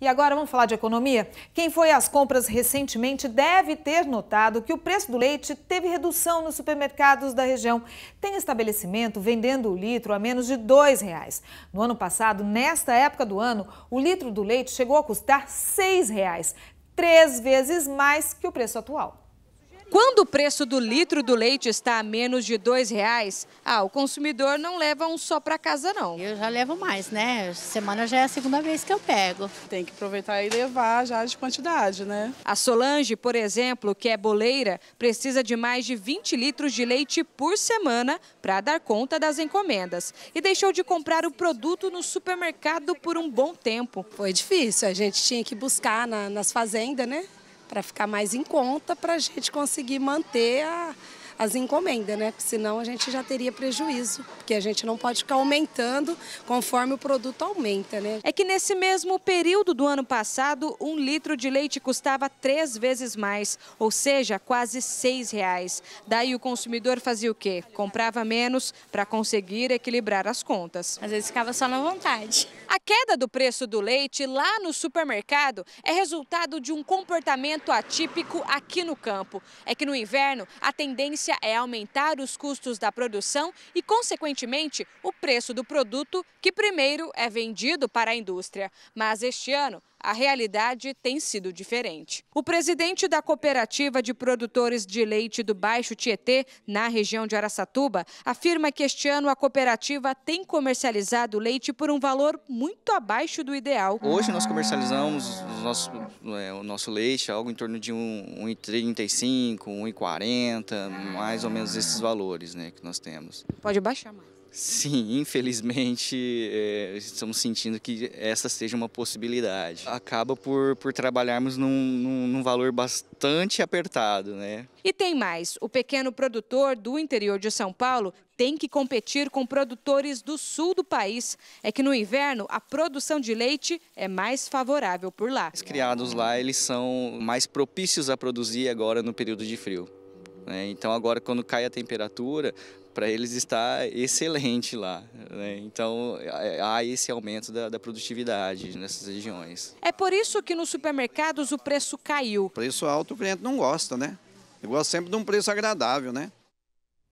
E agora vamos falar de economia? Quem foi às compras recentemente deve ter notado que o preço do leite teve redução nos supermercados da região. Tem estabelecimento vendendo o litro a menos de R$ 2,00. No ano passado, nesta época do ano, o litro do leite chegou a custar R$ 6,00, três vezes mais que o preço atual. Quando o preço do litro do leite está a menos de R$ reais, ah, o consumidor não leva um só para casa não. Eu já levo mais, né? Semana já é a segunda vez que eu pego. Tem que aproveitar e levar já de quantidade, né? A Solange, por exemplo, que é boleira, precisa de mais de 20 litros de leite por semana para dar conta das encomendas e deixou de comprar o produto no supermercado por um bom tempo. Foi difícil, a gente tinha que buscar na, nas fazendas, né? para ficar mais em conta para a gente conseguir manter a, as encomendas, né? Porque senão a gente já teria prejuízo, porque a gente não pode ficar aumentando conforme o produto aumenta, né? É que nesse mesmo período do ano passado, um litro de leite custava três vezes mais, ou seja, quase seis reais. Daí o consumidor fazia o quê? Comprava menos para conseguir equilibrar as contas. Às vezes ficava só na vontade. A queda do preço do leite lá no supermercado é resultado de um comportamento atípico aqui no campo. É que no inverno a tendência tendência é aumentar os custos da produção e, consequentemente, o preço do produto que primeiro é vendido para a indústria. Mas este ano, a realidade tem sido diferente. O presidente da Cooperativa de Produtores de Leite do Baixo Tietê, na região de Araçatuba, afirma que este ano a cooperativa tem comercializado leite por um valor muito abaixo do ideal. Hoje nós comercializamos o nosso, é, o nosso leite algo em torno de 1,35, 1,40, mais ou menos esses valores né, que nós temos. Pode baixar mais. Sim, infelizmente é, estamos sentindo que essa seja uma possibilidade. Acaba por, por trabalharmos num, num, num, valor bastante apertado, né? E tem mais: o pequeno produtor do interior de São Paulo tem que competir com produtores do sul do país. É que no inverno a produção de leite é mais favorável por lá. Os criados lá eles são mais propícios a produzir agora no período de frio. Né? Então agora quando cai a temperatura, para eles está excelente lá. Né? Então é, há esse aumento da, da, produtividade nessas regiões. É por isso que nos supermercados o preço caiu. Preço alto o cliente não gosta, né? Eu gosto sempre de um preço agradável, né?